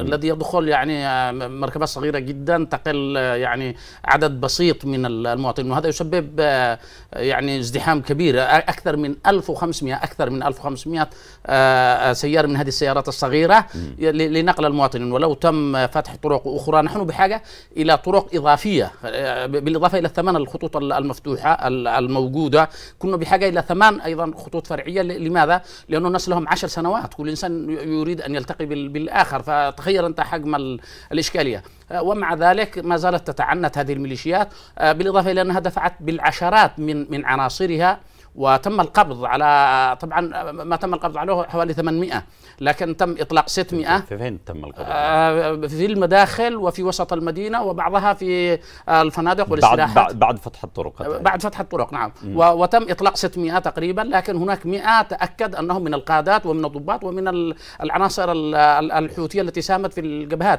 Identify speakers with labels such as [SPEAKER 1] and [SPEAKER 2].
[SPEAKER 1] الذي يدخل يعني آه، مركبات صغيره جدا تقل آه، يعني عدد بسيط من المواطنين وهذا يسبب آه، يعني ازدحام كبير اكثر من 1500 اكثر من 1500 سياره من هذه السيارات الصغيره لنقل المواطنين ولو تم فتح طرق اخرى نحن بحاجه الى طرق اضافيه بالاضافه الى ثمان الخطوط المفتوحه الموجوده كنا بحاجه الى ثمان ايضا خطوط فرعيه لماذا؟ لانه الناس لهم 10 سنوات كل انسان يريد ان يلتقي بالاخر فتخ تخيل أنت حجم الإشكالية أه، ومع ذلك ما زالت تتعنت هذه الميليشيات أه، بالإضافة إلى أنها دفعت بالعشرات من من عناصرها وتم القبض على طبعا ما تم القبض عليه حوالي 800 لكن تم اطلاق 600 فين تم القبض؟ آه، في المداخل وفي وسط المدينه وبعضها في آه، الفنادق والاستراحات بعد
[SPEAKER 2] بعد فتح الطرق آه،
[SPEAKER 1] بعد فتح الطرق نعم مم. وتم اطلاق 600 تقريبا لكن هناك 100 تاكد انهم من القادات ومن الضباط ومن العناصر الحوثيه التي ساهمت في الجبهات